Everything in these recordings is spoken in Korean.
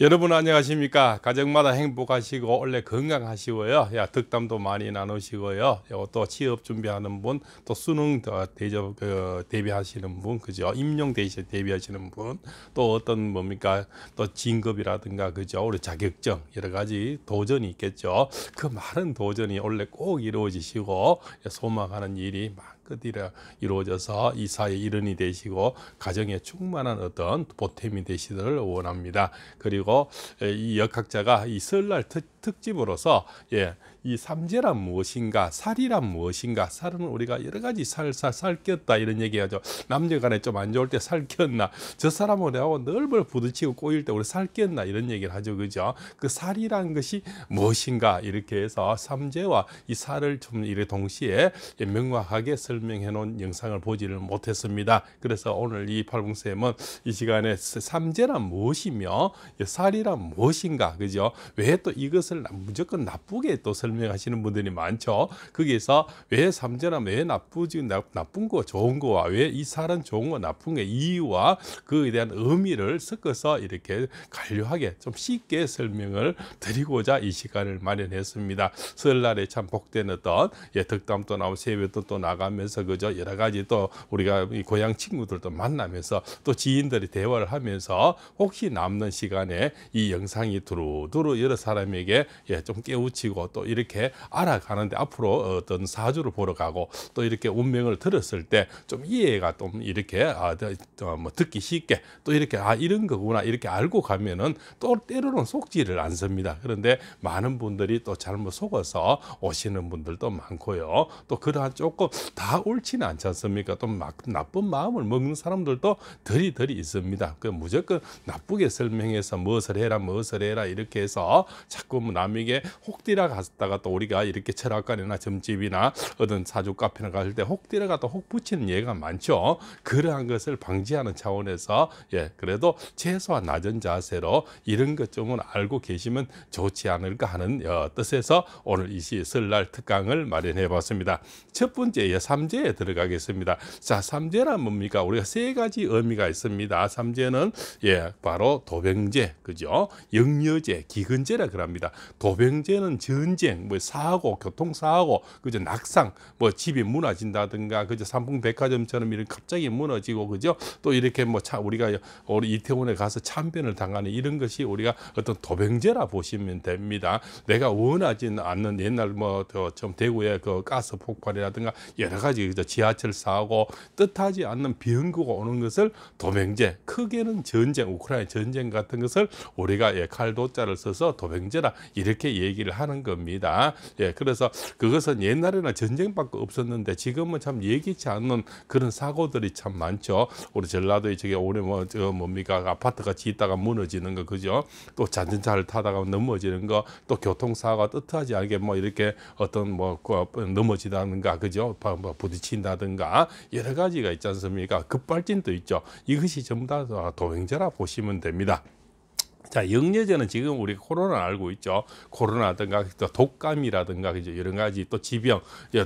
여러분 안녕하십니까 가정마다 행복하시고 원래 건강하시고요 야 덕담도 많이 나누시고요 또 취업 준비하는 분또 수능 대접 그, 대비하시는 분 그죠 임용 대시 대비하시는 분또 어떤 뭡니까 또 진급이라든가 그죠 우리 자격증 여러 가지 도전이 있겠죠 그 많은 도전이 원래 꼭 이루어지시고 소망하는 일이 많 끝이라 이루어져서 이사의 일원이 되시고 가정에 충만한 어떤 보탬이 되시기를 원합니다. 그리고 이 역학자가 이 설날 특, 집으로서 예, 이 삼재란 무엇인가, 살이란 무엇인가, 살은 우리가 여러 가지 살살 살꼈다 이런 얘기하죠. 남녀간에 좀 안 좋을 때 살꼈나, 저사람하 내하고 넓을 부딪히고 꼬일 때 우리 살꼈나 이런 얘기를 하죠, 그죠? 그 살이란 것이 무엇인가 이렇게 해서 삼재와 이 살을 좀 이래 동시에 명확하게 설명해 놓은 영상을 보지를 못했습니다. 그래서 오늘 이 팔봉 쌤은 이 시간에 삼재란 무엇이며 살이란 무엇인가, 그죠? 왜 또 이것을 무조건 나쁘게 또 설명 설명하시는 분들이 많죠. 거기에서 왜 삼재란 왜 나쁘지 나, 나쁜 거 좋은 거와 왜 이 사람 좋은 거 나쁜 게 이유와 그에 대한 의미를 섞어서 이렇게 간략하게좀 쉽게 설명을 드리고자 이 시간을 마련했습니다. 설날에 참 복된 어떤 예, 덕담도 나오고 세배도 또 나가면서 그저 여러 가지 또 우리가 이 고향 친구들도 만나면서 또 지인들이 대화를 하면서 혹시 남는 시간에 이 영상이 두루두루 여러 사람에게 예, 좀 깨우치고 또 이렇게 이렇게 알아가는데 앞으로 어떤 사주를 보러 가고 또 이렇게 운명을 들었을 때 좀 이해가 좀 이렇게 아, 뭐 듣기 쉽게 또 이렇게 아 이런 거구나 이렇게 알고 가면은 또 때로는 속지를 안 씁니다. 그런데 많은 분들이 또 잘못 속어서 오시는 분들도 많고요. 또 그러한 조금 다 옳지는 않지 않습니까? 또 막 나쁜 마음을 먹는 사람들도 덜이덜이 있습니다. 그 무조건 나쁘게 설명해서 무엇을 해라 무엇을 해라 이렇게 해서 자꾸 남에게 혹디라 갔다가 데다또 우리가 이렇게 철학관이나 점집이나 어떤 사주 카페나 갈 때 혹디에가 또혹 붙이는 예가 많죠. 그러한 것을 방지하는 차원에서 예 그래도 최소한 낮은 자세로 이런 것좀은 알고 계시면 좋지 않을까 하는 어, 뜻에서 오늘 이시 설날 특강을 마련해 봤습니다. 첫 번째 예 삼재에 들어가겠습니다. 자 삼재란 뭡니까? 우리가 세 가지 의미가 있습니다. 삼재는 예 바로 도병재 그죠? 영여재 기근재라 그럽니다. 도병재는 전쟁 뭐 사고, 교통사고, 그저 낙상, 뭐 집이 무너진다든가, 그저 삼풍백화점처럼 이런 갑자기 무너지고, 그죠? 또 이렇게 뭐 차, 우리가 우리 이태원에 가서 참변을 당하는 이런 것이 우리가 어떤 도병제라 보시면 됩니다. 내가 원하진 않는 옛날 뭐좀 대구의 그 가스 폭발이라든가 여러 가지 그저 지하철 사고 뜻하지 않는 비행구가 오는 것을 도병제, 크게는 전쟁, 우크라이나 전쟁 같은 것을 우리가 예, 칼도자를 써서 도병제라 이렇게 얘기를 하는 겁니다. 예, 그래서 그것은 옛날에는 전쟁밖에 없었는데 지금은 참 예기치 않는 그런 사고들이 참 많죠. 우리 전라도에 저게 올해 뭐, 저 뭡니까 아파트가 짓다가 무너지는 거 그죠? 또 자전차를 타다가 넘어지는 거, 또 교통사고가 뜻하지 않게 뭐 이렇게 어떤 뭐 그 넘어지다든가 그죠? 뭐 부딪힌다든가 여러 가지가 있지 않습니까? 급발진도 있죠. 이것이 전부 다 도행자라 보시면 됩니다. 자, 영예제는 지금 우리 코로나 알고 있죠. 코로나든가 또 독감이라든가 그죠. 여러 가지 또 지병,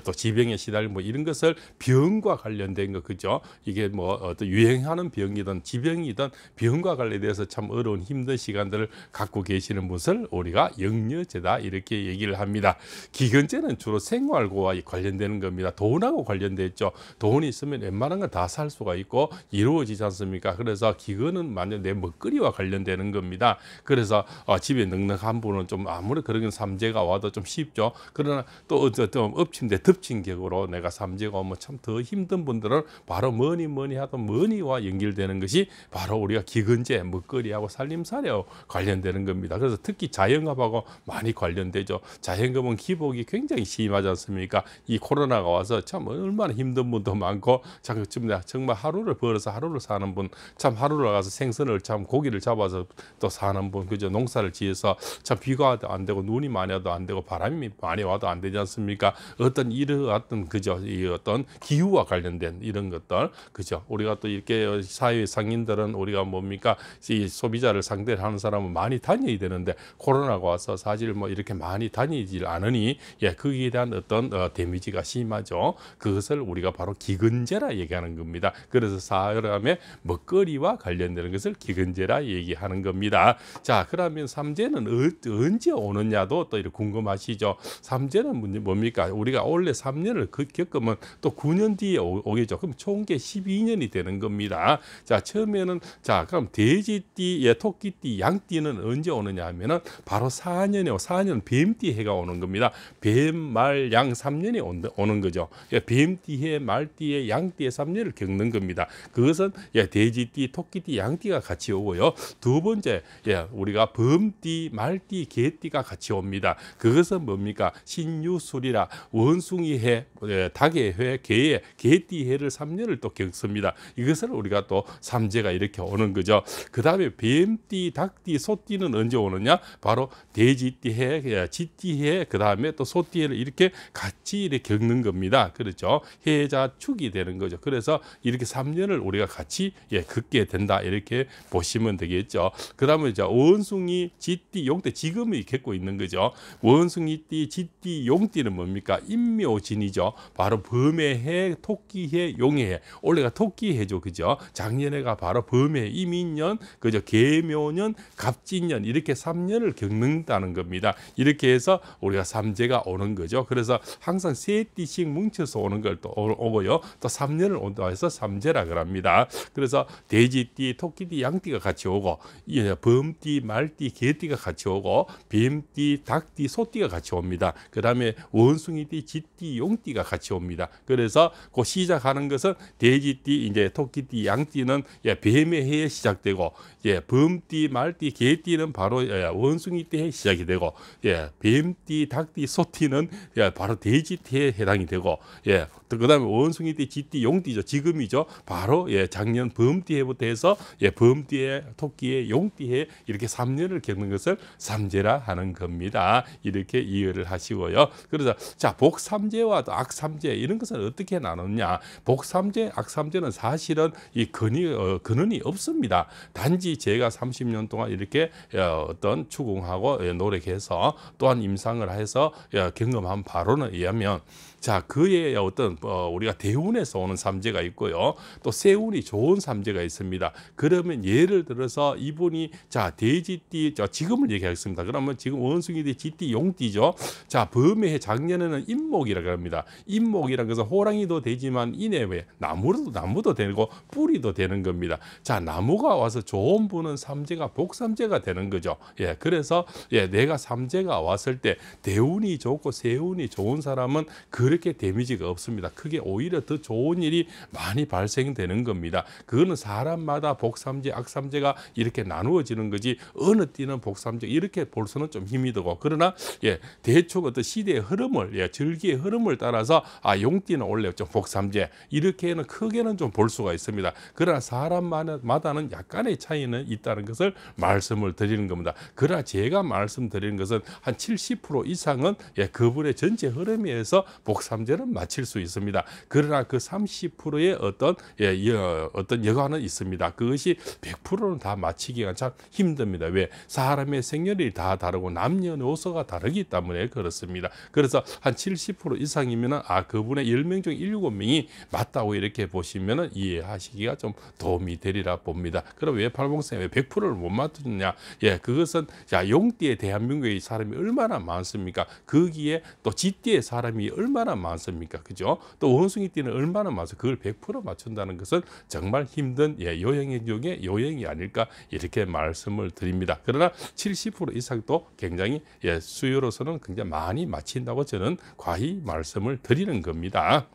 또 지병에 시달리뭐 이런 것을 병과 관련된 거 그죠. 이게 뭐 어떤 유행하는 병이든 지병이든 병과 관련돼서 참 어려운 힘든 시간들을 갖고 계시는 분을 우리가 영예제다 이렇게 얘기를 합니다. 기근제는 주로 생활고와 관련되는 겁니다. 돈하고 관련돼 있죠. 돈이 있으면 웬만한 건 다 살 수가 있고 이루어지지 않습니까? 그래서 기근은 만약 내 먹거리와 관련되는 겁니다. 그래서 어, 집에 넉넉한 분은 좀 아무리 그런 삼재가 와도 좀 쉽죠. 그러나 또어좀 엎친데 덮친 격으로 내가 삼재가 오면 참 더 힘든 분들은 바로 뭐니 뭐니 하던 뭐니와 연결되는 것이 바로 우리가 기근제, 먹거리하고 살림살이와 관련되는 겁니다. 그래서 특히 자영업하고 많이 관련되죠. 자영업은 기복이 굉장히 심하지 않습니까? 이 코로나가 와서 참 얼마나 힘든 분도 많고 참 정말 하루를 벌어서 하루를 사는 분 참 하루를 가서 생선을 참 고기를 잡아서 또 사는 분그죠 농사를 지어서 참 비가 와도 안 되고 눈이 많이 와도 안 되고 바람이 많이 와도 안 되지 않습니까? 어떤 이을 어떤 그죠이 어떤 기후와 관련된 이런 것들 그죠? 우리가 또 이렇게 사회 상인들은 우리가 뭡니까 이 소비자를 상대하는 사람은 많이 다녀야 되는데 코로나가 와서 사실 뭐 이렇게 많이 다니질 않으니 예 거기에 대한 어떤 어, 데미지가 심하죠. 그것을 우리가 바로 기근제라 얘기하는 겁니다. 그래서 사람의 먹거리와 관련되는 것을 기근제라 얘기하는 겁니다. 자, 그러면 삼재는 어, 언제 오느냐도 또 이렇게 궁금하시죠. 삼재는 뭡니까? 우리가 원래 3년을 그 겪으면 또 9년 뒤에 오, 겠죠 그럼 총계 12년이 되는 겁니다. 자, 처음에는 자, 그럼 돼지띠, 예, 토끼띠, 양띠는 언제 오느냐 하면은 바로 4년에 4년 뱀띠 해가 오는 겁니다. 뱀, 말, 양 3년이 오는 거죠. 예, 뱀띠 해, 말띠 해, 양띠 해 3년을 겪는 겁니다. 그것은 예, 돼지띠, 토끼띠, 양띠가 같이 오고요. 두 번째 예, 우리가 범띠, 말띠, 개띠가 같이 옵니다. 그것은 뭡니까? 신유술이라 원숭이해, 예, 닭의회, 개의, 개띠해를 3년을 또 겪습니다. 이것을 우리가 또 삼재가 이렇게 오는 거죠. 그 다음에 뱀띠, 닭띠, 소띠는 언제 오느냐? 바로 돼지띠해, 예, 띠해그 다음에 또 소띠해를 이렇게 같이 이렇게 겪는 겁니다. 그렇죠? 해자 축이 되는 거죠. 그래서 이렇게 3년을 우리가 같이 예, 겪게 된다. 이렇게 보시면 되겠죠. 그 다음에 거죠. 원숭이, 쥐띠, 용띠 지금이 겪고 있는 거죠. 원숭이띠, 쥐띠, 용띠는 뭡니까? 인묘진이죠. 바로 범해해, 토끼해, 용해해. 올해가 토끼해죠, 그죠? 작년에가 바로 범해, 이민년, 그죠? 개묘년, 갑진년 이렇게 3년을 겪는다는 겁니다. 이렇게 해서 우리가 삼재가 오는 거죠. 그래서 항상 세 띠씩 뭉쳐서 오는 걸 또 오고요. 또 3년을 온다 해서 삼재라 그럽니다. 그래서 돼지띠, 토끼띠, 양띠가 같이 오고 예, 범 금띠, 말띠, 개띠가 같이 오고 뱀띠, 닭띠, 소띠가 같이 옵니다. 그 다음에 원숭이띠, 짓띠 용띠가 같이 옵니다. 그래서 그 시작하는 것은 돼지띠, 이제 토끼띠, 양띠는 예, 뱀의 해에 시작되고 예, 범띠, 말띠, 개띠는 바로 예, 원숭이띠 해 시작이 되고 예, 뱀띠, 닭띠, 소띠는 예, 바로 돼지띠에 해당이 되고 예, 그 다음에 원숭이띠, 짓띠 용띠죠. 지금이죠. 바로 예, 작년 범띠해부터 해서 예, 범띠에 토끼에 용띠에 이렇게 3년을 겪는 것을 삼재라 하는 겁니다. 이렇게 이해를 하시고요. 그래서 자 복삼재와 악삼재 이런 것은 어떻게 나누냐? 복삼재, 악삼재는 사실은 이 근이 어, 근원이 없습니다. 단지 제가 30년 동안 이렇게 어, 어떤 추궁하고 예, 노력해서 또한 임상을 해서 예, 경험한 바로는 이하면자 그의 어떤 어, 우리가 대운에서 오는 삼재가 있고요. 또 세운이 좋은 삼재가 있습니다. 그러면 예를 들어서 이분이 자 자, 대지띠, 자, 지금을 얘기하겠습니다. 그러면 지금 원숭이띠, 지띠, 용띠죠. 자, 범해해 작년에는 임목이라고 합니다. 임목이란 것은 호랑이도 되지만 이내왜 나무도 나무도 되고 뿌리도 되는 겁니다. 자, 나무가 와서 좋은 분은 삼재가 복삼재가 되는 거죠. 예, 그래서 예, 내가 삼재가 왔을 때 대운이 좋고 세운이 좋은 사람은 그렇게 데미지가 없습니다. 크게 오히려 더 좋은 일이 많이 발생되는 겁니다. 그거는 사람마다 복삼재, 악삼재가 이렇게 나누어지는 하는 거지 어느 띠는 복삼적 이렇게 볼 수는 좀 힘이 들고 그러나 예 대충 어떤 시대의 흐름을 예 절기의 흐름을 따라서 아 용띠는 원래 좀 복삼재 이렇게는 크게는 좀 볼 수가 있습니다. 그러나 사람마다는 약간의 차이는 있다는 것을 말씀을 드리는 겁니다. 그러나 제가 말씀드리는 것은 한 70% 이상은 예 그분의 전체 흐름에 서 복삼재는 맞힐 수 있습니다. 그러나 그 30%의 어떤 예, 예 어떤 여과는 있습니다. 그것이 100%는 다 맞히기가 참 힘듭니다. 왜? 사람의 생년이 다 다르고 남녀노소가 다르기 때문에 그렇습니다. 그래서 한 70% 이상이면 아 그분의 10명 중 7명이 맞다고 이렇게 보시면 이해하시기가 좀 도움이 되리라 봅니다. 그럼 왜팔봉생왜 100%를 못 맞추느냐? 예, 그것은 자 용띠에 대한민국의 사람이 얼마나 많습니까? 거기에 또 지띠의 사람이 얼마나 많습니까? 그죠? 또 원숭이 띠는 얼마나 많아서 그걸 100% 맞춘다는 것은 정말 힘든 예, 요행의 중에 요행이 아닐까 이렇게 말씀 말씀을 드립니다. 그러나 70% 이상도 굉장히 예, 수요로서는 굉장히 많이 마친다고 저는 과히 말씀을 드리는 겁니다.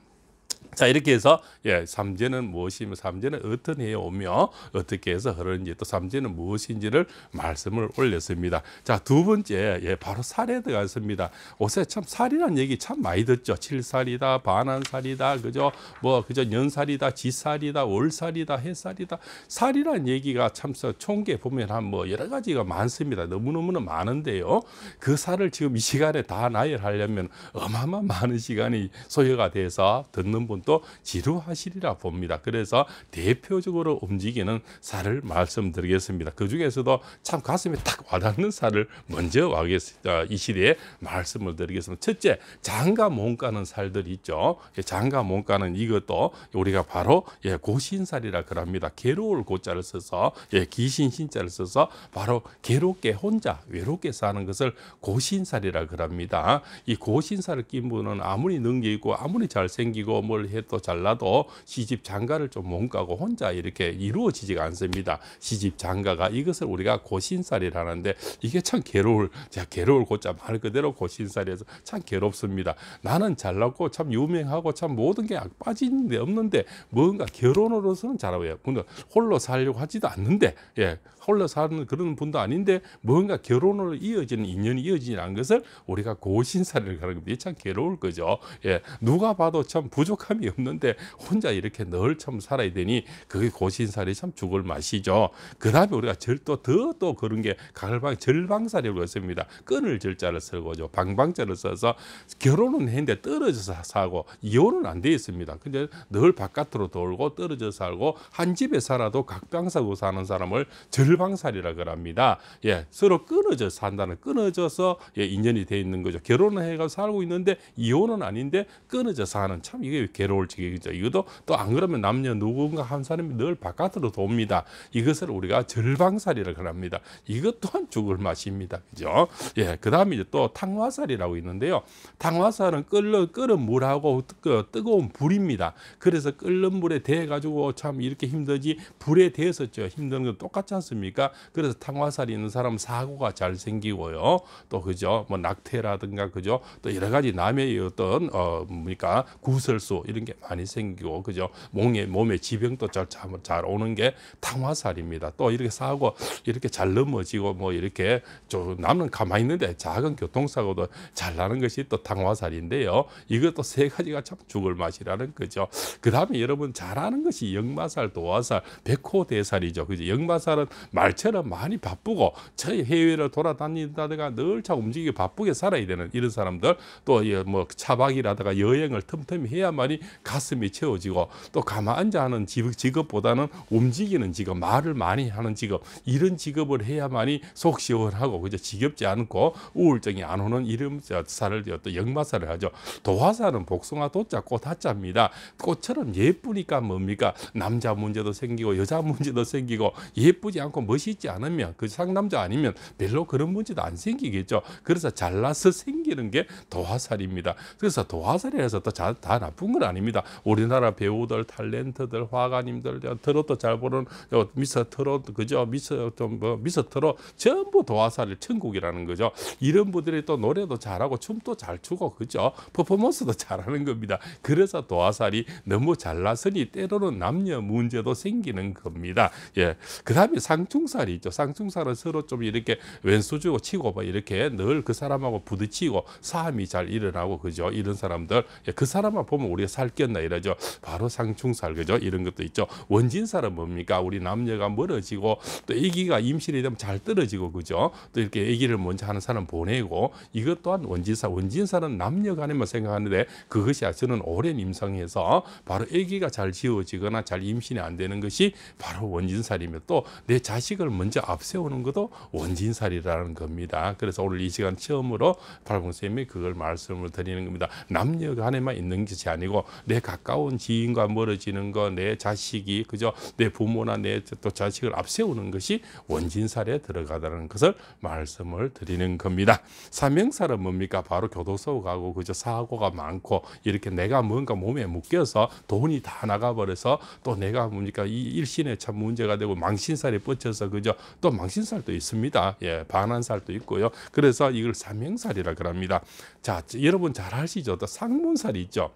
자 이렇게 해서 예 삼재는 무엇이며 삼재는 어떤 해에 오며 어떻게 해서 흐르는지 또 삼재는 무엇인지를 말씀을 올렸습니다. 자 두 번째 예 바로 살에 들어갔습니다. 옷에 참 살이란 얘기 참 많이 듣죠. 칠살이다 반한살이다 그죠 뭐그저년살이다 지살이다 월살이다 해살이다 살이란 얘기가 참 총계 보면 한 뭐 여러 가지가 많습니다. 너무너무는 많은데요. 그 살을 지금 이 시간에 다 나열하려면 어마어마 많은 시간이 소요가 돼서 듣는 분또 지루하시리라 봅니다. 그래서 대표적으로 움직이는 살을 말씀드리겠습니다. 그 중에서도 참 가슴에 딱 와닿는 살을 먼저 와겠습니다. 어, 이 시대에 말씀을 드리겠습니다. 첫째, 장가 몸가는 살들이 있죠. 예, 장가 몸가는 이것도 우리가 바로 예, 고신살이라 그럽니다. 괴로울 고자를 써서 예, 귀신 신자를 써서 바로 괴롭게 혼자 외롭게 사는 것을 고신살이라 그럽니다. 이 고신살을 낀 분은 아무리 능력 있고 아무리 잘생기고 뭘 해도 잘라도 시집 장가를 좀 못 가고 혼자 이렇게 이루어지지가 않습니다. 시집 장가가 이것을 우리가 고신살이라는데 이게 참 괴로울 제가 괴로울 고자 말 그대로 고신살이어서 참 괴롭습니다. 나는 잘났고 참 유명하고 참 모든 게 빠진 데 없는데 뭔가 결혼으로서는 잘하고요. 근데 홀로 살려고 하지도 않는데 예 홀로 사는 그런 분도 아닌데 뭔가 결혼으로 이어지는 인연이 이어지지 않은 것을 우리가 고신살이라는 겁참 괴로울 거죠. 예 누가 봐도 참 부족함이 생각이 없는데 혼자 이렇게 늘 참 살아야 되니 그게 고신살이 참 죽을 맛이죠. 그 다음에 우리가 절도 더 또 그런 게 가을방 절방살이라고 씁니다. 끈을 절자를 쓰고죠. 방방자를 써서 결혼은 했는데 떨어져서 사고 이혼은 안 돼 있습니다. 근데 늘 바깥으로 돌고 떨어져 살고 한 집에 살아도 각방사고 사는 사람을 절방살이라 그럽니다. 예, 서로 끊어져 산다는 끊어져서 예, 인연이 돼 있는 거죠. 결혼을 해가 살고 있는데 이혼은 아닌데 끊어져 사는 참 이게 괴로 괴로울 지경이죠. 이것도 또 안 그러면 남녀 누군가 한 사람이 늘 바깥으로 돕니다. 이것을 우리가 절방살이라고 합니다. 이것 또한 죽을 맛입니다. 그죠? 예, 그 다음에 이제 또 탕화살이라고 있는데요. 탕화살은 끓는 끓은 물하고 뜨, 그 뜨거운 불입니다. 그래서 끓는 물에 대해 가지고 참 이렇게 힘들지 불에 대해서 힘든 건 똑같지 않습니까? 그래서 탕화살이 있는 사람 사고가 잘 생기고요. 또 그죠? 뭐 낙태라든가 그죠? 또 여러 가지 남의 어떤 어 뭡니까 구설수 이런 게 많이 생기고 그죠? 몸에 몸에 지병도 잘 잘 오는 게 탕화살입니다. 또 이렇게 사고 이렇게 잘 넘어지고 뭐 이렇게 좀 남는 가만히 있는데 작은 교통사고도 잘 나는 것이 또 탕화살인데요. 이것도 세 가지가 참 죽을 맛이라는 거죠. 그다음에 여러분 잘 아는 것이 역마살, 도화살, 백호대살이죠. 그죠? 역마살은 말처럼 많이 바쁘고 저 해외를 돌아다닌다든가 늘차 움직이기 바쁘게 살아야 되는 이런 사람들 또 뭐 차박이라든가 여행을 틈틈이 해야만이 가슴이 채워지고 또 가만 앉아 하는 직업보다는 움직이는 직업, 말을 많이 하는 직업 이런 직업을 해야만이 속 시원하고 그저 지겹지 않고 우울증이 안 오는 이런 사를 또 역마사를 하죠. 도화사는 복숭아 도자 꽃하자입니다. 꽃처럼 예쁘니까 뭡니까 남자 문제도 생기고 여자 문제도 생기고 예쁘지 않고 멋있지 않으면 그 상남자 아니면 별로 그런 문제도 안 생기겠죠. 그래서 잘나서 생기는 게 도화살입니다. 그래서 도화살이라서 또다 나쁜 건 아니에요. 아닙니다. 우리나라 배우들, 탤런트들, 화가님들, 트롯도 잘 보는 미스 트롯, 그죠? 미스, 뭐, 미스 트롯, 전부 도화살이 천국이라는 거죠. 이런 분들이 또 노래도 잘하고 춤도 잘 추고, 그죠? 퍼포먼스도 잘하는 겁니다. 그래서 도화살이 너무 잘나서니 때로는 남녀 문제도 생기는 겁니다. 예. 그 다음에 상충살이 있죠. 상충살은 서로 좀 이렇게 왼수주고 치고 뭐 이렇게 늘 그 사람하고 부딪히고 싸움이 잘 일어나고, 그죠? 이런 사람들. 예. 그 사람만 보면 우리가 살 살꼈나 이러죠. 바로 상충살그죠. 이런 것도 있죠. 원진살은 뭡니까? 우리 남녀가 멀어지고 또 아기가 임신이 되면 잘 떨어지고 그죠. 또 이렇게 아기를 먼저 하는 사람 보내고 이것 또한 원진살. 원진살은 남녀 간에만 생각하는데 그것이 저는 오랜 임상에서 바로 아기가 잘 지워지거나 잘 임신이 안 되는 것이 바로 원진살이며 또 내 자식을 먼저 앞세우는 것도 원진살이라는 겁니다. 그래서 오늘 이 시간 처음으로 팔봉님이 그걸 말씀을 드리는 겁니다. 남녀 간에만 있는 것이 아니고 내 가까운 지인과 멀어지는 거, 내 자식이 그저 내 부모나 내 또 자식을 앞세우는 것이 원진살에 들어가다는 것을 말씀을 드리는 겁니다. 사명살은 뭡니까? 바로 교도소 가고 그저 사고가 많고 이렇게 내가 뭔가 몸에 묶여서 돈이 다 나가버려서 또 내가 뭡니까? 이 일신에 참 문제가 되고 망신살에 뻗쳐서 그저 또 망신살도 있습니다. 예, 반환살도 있고요. 그래서 이걸 사명살이라 그럽니다. 자, 여러분 잘 아시죠? 또 상문살이 있죠.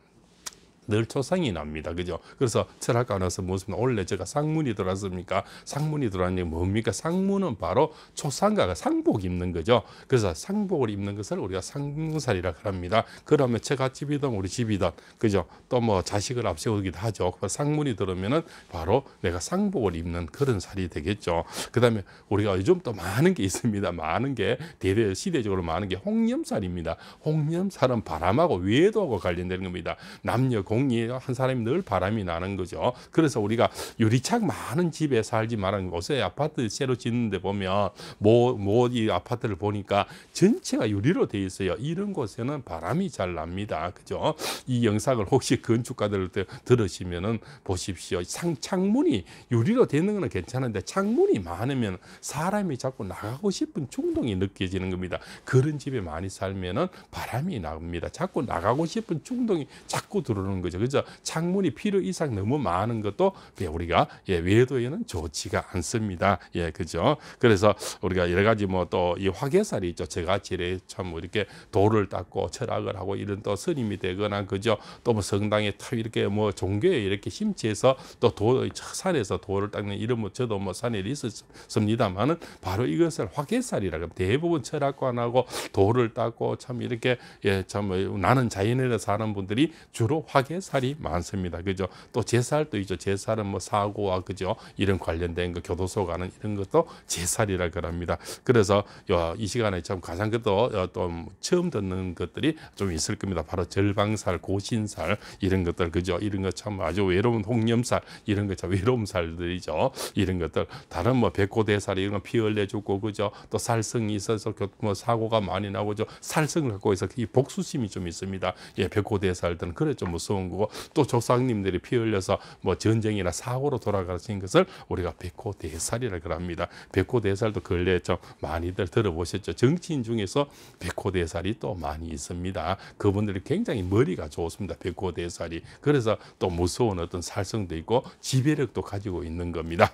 늘 초상이 납니다. 그죠? 그래서 철학관에서 무슨 원래 제가 상문이 들어왔습니까? 상문이 들어왔는 게 뭡니까? 상문은 바로 초상가가 상복 입는 거죠. 그래서 상복을 입는 것을 우리가 상살이라 그럽니다 그러면 제가 집이든 우리 집이든 그죠? 또 뭐 자식을 앞세우기도 하죠. 상문이 들어오면은 바로 내가 상복을 입는 그런 살이 되겠죠. 그다음에 우리가 요즘 또 많은 게 있습니다. 많은 게 대대 시대적으로 많은 게 홍염살입니다. 홍염살은 바람하고 외도하고 관련되는 겁니다. 남녀 공 공이 한 사람이 늘 바람이 나는 거죠. 그래서 우리가 유리창 많은 집에 살지 말라는 거. 요새 아파트 새로 짓는데 보면 뭐모이 아파트를 보니까 전체가 유리로 돼 있어요. 이런 곳에는 바람이 잘 납니다. 그죠? 이 영상을 혹시 건축가들 들으시면은 보십시오. 상 창문이 유리로 되는 거는 괜찮은데 창문이 많으면 사람이 자꾸 나가고 싶은 충동이 느껴지는 겁니다. 그런 집에 많이 살면은 바람이 납니다. 자꾸 나가고 싶은 충동이 자꾸 들어오는 거예요. 거죠. 그죠? 창문이 필요 이상 너무 많은 것도 예, 우리가 예, 외도에는 좋지가 않습니다. 예, 그죠? 그래서 우리가 여러 가지 뭐 또 이 화개살이 있죠. 제가 지뢰 참 뭐 이렇게 돌을 닦고 철학을 하고 이런 또 스님이 되거나 그죠? 또 뭐 성당에 타 이렇게 뭐 종교에 이렇게 심취해서 또 도, 산에서 돌을 닦는 이런 뭐 저도 뭐 산에 있었습니다만은 바로 이것을 화개살이라고 합 대부분 철학관하고 돌을 닦고 참 이렇게 예, 참 나는 자연에서 사는 분들이 주로 화개 관 살이 많습니다. 그죠? 또 제살도 있죠. 제살은 뭐 사고와 그죠? 이런 관련된 거 그 교도소 가는 이런 것도 제살이라 그럽니다. 그래서 이 시간에 참 가장 그도 래좀 어, 처음 듣는 것들이 좀 있을 겁니다. 바로 절방살, 고신살 이런 것들 그죠? 이런 거 참 아주 외로운 홍염살 이런 거참 외로운 살들이죠. 이런 것들 다른 뭐 백고대살 이런 피 흘려 주고 그죠? 또 살성이 있어서 뭐 사고가 많이 나고죠. 살성을 갖고 있어 이 복수심이 좀 있습니다. 예, 백호대살들은 그래 좀 무서운 있는 거고 또 조상님들이 피 흘려서 뭐 전쟁이나 사고로 돌아가신 것을 우리가 백호대살이라 그럽니다. 백호대살도 그 근래좀 많이들 들어보셨죠. 정치인 중에서 백호대살이 또 많이 있습니다. 그분들이 굉장히 머리가 좋습니다. 백호대살이. 그래서 또 무서운 어떤 살성도 있고 지배력도 가지고 있는 겁니다.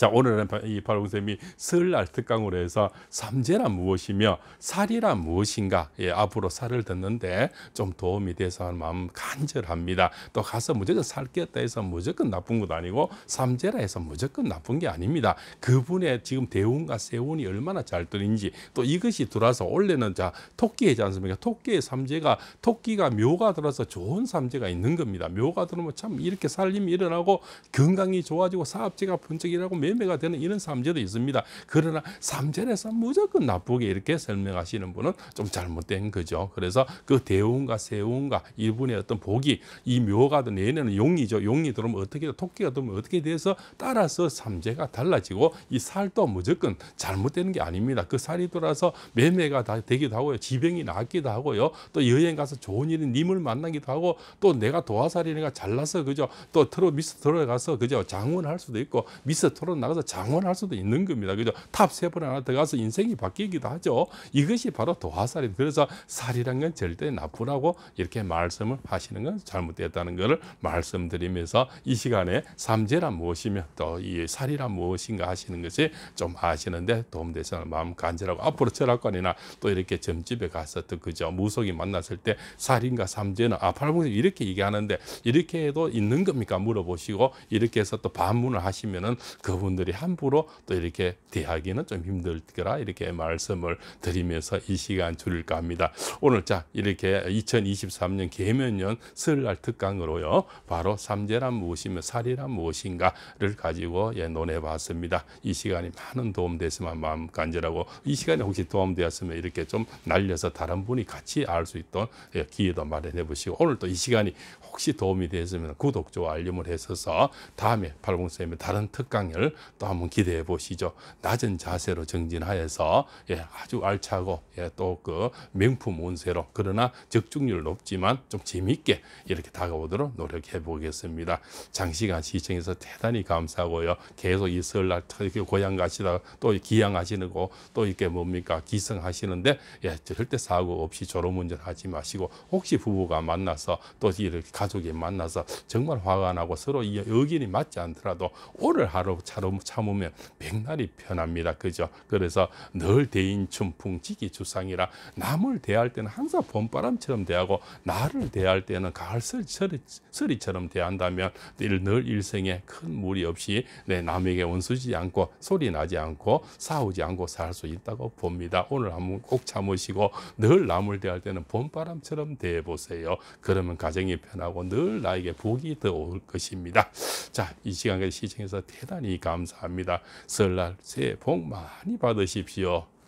자 오늘은 이 박홍쌤이 설날 특강으로 해서 삼재란 무엇이며 살이란 무엇인가 예, 앞으로 살을 듣는데 좀 도움이 돼서 하 마음 간절합니다. 또 가서 무조건 살겠다 해서 무조건 나쁜 것도 아니고 삼재라 해서 무조건 나쁜 게 아닙니다. 그분의 지금 대운과 세운이 얼마나 잘 뜨는지 또 이것이 들어와서 원래는 자 토끼이지 않습니까? 토끼의 삼재가 토끼가 묘가 들어서 좋은 삼재가 있는 겁니다. 묘가 들어오면 참 이렇게 살림이 일어나고 건강이 좋아지고 사업체가 번쩍 일하고 매매가 되는 이런 삼재도 있습니다. 그러나 삼재에서 무조건 나쁘게 이렇게 설명하시는 분은 좀 잘못된 거죠. 그래서 그 대운과 세운과 일분의 어떤 복이 이 묘가든 내년에는 용이죠. 용이 들어오면 어떻게 토끼가 들어오면 어떻게 돼서 따라서 삼재가 달라지고 이 살도 무조건 잘못되는 게 아닙니다. 그 살이 돌아서 매매가 다 되기도 하고요. 지병이 낫기도 하고요. 또 여행 가서 좋은 일인 님을 만나기도 하고 또 내가 도화살이니까 잘나서 그죠. 또 트로 미스 트로에 가서 그죠. 장원할 수도 있고 미스 트로 밖으로 나가서 장원할 수도 있는 겁니다. 그죠? 탑 세븐 하나 들어가서 인생이 바뀌기도 하죠. 이것이 바로 도화살입니다. 그래서 살이란 건 절대 나쁘라고 이렇게 말씀을 하시는 건 잘못됐다는 것을 말씀드리면서 이 시간에 삼재란 무엇이며 또 이 살이란 무엇인가 하시는 것이 좀 아시는데 도움되서는 마음 간절하고 앞으로 철학관이나 또 이렇게 점집에 가서 또 그죠? 무속이 만났을 때 살인과 삼재는 아, 팔봉님 이렇게 얘기하는데 이렇게 해도 있는 겁니까? 물어보시고 이렇게 해서 또 반문을 하시면은 그 여러분들이 함부로 또 이렇게 대하기는 좀 힘들더라 이렇게 말씀을 드리면서 이 시간 줄일까 합니다. 오늘 자 이렇게 2023년 개면년 설날 특강으로요 바로 삼재란 무엇이며 살이란 무엇인가를 가지고 예, 논해봤습니다. 이 시간이 많은 도움 됐으면 마음 간절하고 이 시간에 혹시 도움되었으면 이렇게 좀 날려서 다른 분이 같이 알 수 있던 예, 기회도 마련해 보시고 오늘 또 이 시간이 혹시 도움이 되었으면 구독, 좋아, 알림을 해서서 다음에 팔공쌤의 다른 특강을 또 한번 기대해 보시죠. 낮은 자세로 정진하여서 예, 아주 알차고 예, 또 그 명품 운세로 그러나 적중률 높지만 좀 재미있게 이렇게 다가오도록 노력해 보겠습니다. 장시간 시청해서 대단히 감사하고요. 계속 이 설날 이렇게 고향 가시다가 또 기양하시는 거 또 이게 렇 뭡니까 기승하시는데 예, 절대 사고 없이 졸음 운전하지 마시고 혹시 부부가 만나서 또 이렇게 가족이 만나서 정말 화가 나고 서로 이 의견이 맞지 않더라도 오늘 하루 참으면 백날이 편합니다. 그죠? 그래서 늘 대인 춘풍 지기 주상이라 남을 대할 때는 항상 봄바람처럼 대하고 나를 대할 때는 가을 서리처럼 대한다면 늘 일생에 큰 무리 없이 내 남에게 원수지 않고 소리 나지 않고 싸우지 않고 살 수 있다고 봅니다. 오늘 한번 꼭 참으시고 늘 남을 대할 때는 봄바람처럼 대해 보세요. 그러면 가정이 편하고 나고늘 나에게 복이 더올 것입니다. 자, 이 시간까지 시청해서 대단히 감사합니다. 설날 새해 복 많이 받으십시오.